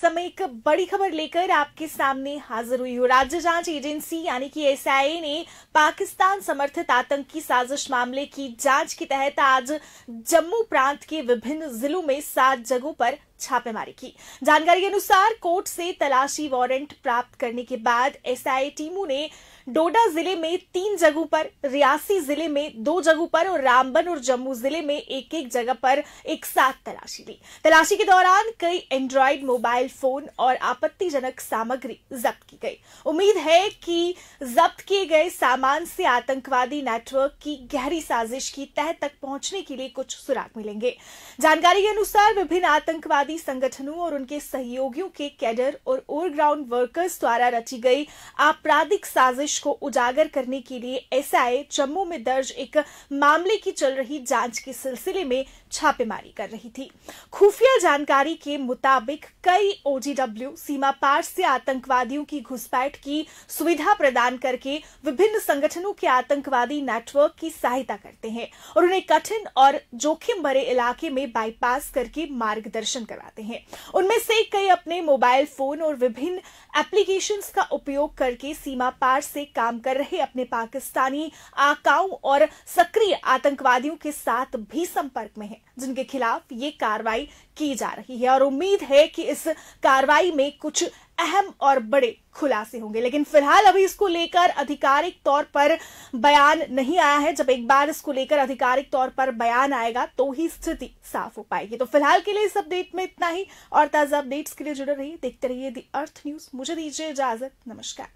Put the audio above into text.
समय एक बड़ी खबर लेकर आपके सामने हाजिर हुई हूँ राज्य जांच एजेंसी यानी कि एसआईए ने पाकिस्तान समर्थित आतंकी साजिश मामले की जांच के तहत आज जम्मू प्रांत के विभिन्न जिलों में सात जगहों पर छापेमारी की जानकारी के अनुसार कोर्ट से तलाशी वारंट प्राप्त करने के बाद एसआई टीमों ने डोडा जिले में तीन जगहों पर रियासी जिले में दो जगहों पर और रामबन और जम्मू जिले में एक एक जगह पर एक साथ तलाशी ली तलाशी के दौरान कई एंड्रॉयड मोबाइल फोन और आपत्तिजनक सामग्री जब्त की गई उम्मीद है कि जब्त किए गए सामान से आतंकवादी नेटवर्क की गहरी साजिश की तह तक पहुंचने के लिए कुछ सुराग मिलेंगे जानकारी के अनुसार विभिन्न आतंकवाद आतंकवादी संगठनों और उनके सहयोगियों के कैडर और ओवरग्राउंड वर्कर्स द्वारा रची गई आपराधिक साजिश को उजागर करने के लिए एसआई जम्मू में दर्ज एक मामले की चल रही जांच के सिलसिले में छापेमारी कर रही थी खुफिया जानकारी के मुताबिक कई ओजीडब्ल्यू सीमा पार से आतंकवादियों की घुसपैठ की सुविधा प्रदान करके विभिन्न संगठनों के आतंकवादी नेटवर्क की सहायता करते हैं और उन्हें कठिन और जोखिम भरे इलाके में बाईपास करके मार्गदर्शन कर करवाते हैं उनमें से कई अपने मोबाइल फोन और विभिन्न एप्लीकेशंस का उपयोग करके सीमा पार से काम कर रहे अपने पाकिस्तानी आकाओं और सक्रिय आतंकवादियों के साथ भी संपर्क में है जिनके खिलाफ ये कार्रवाई की जा रही है और उम्मीद है कि इस कार्रवाई में कुछ अहम और बड़े खुलासे होंगे लेकिन फिलहाल अभी इसको लेकर आधिकारिक तौर पर बयान नहीं आया है जब एक बार इसको लेकर आधिकारिक तौर पर बयान आएगा तो ही स्थिति साफ हो पाएगी तो फिलहाल के लिए इस अपडेट में इतना ही और ताजा अपडेट्स के लिए जुड़े रहिए देखते रहिए दी अर्थ न्यूज मुझे दीजिए इजाजत नमस्कार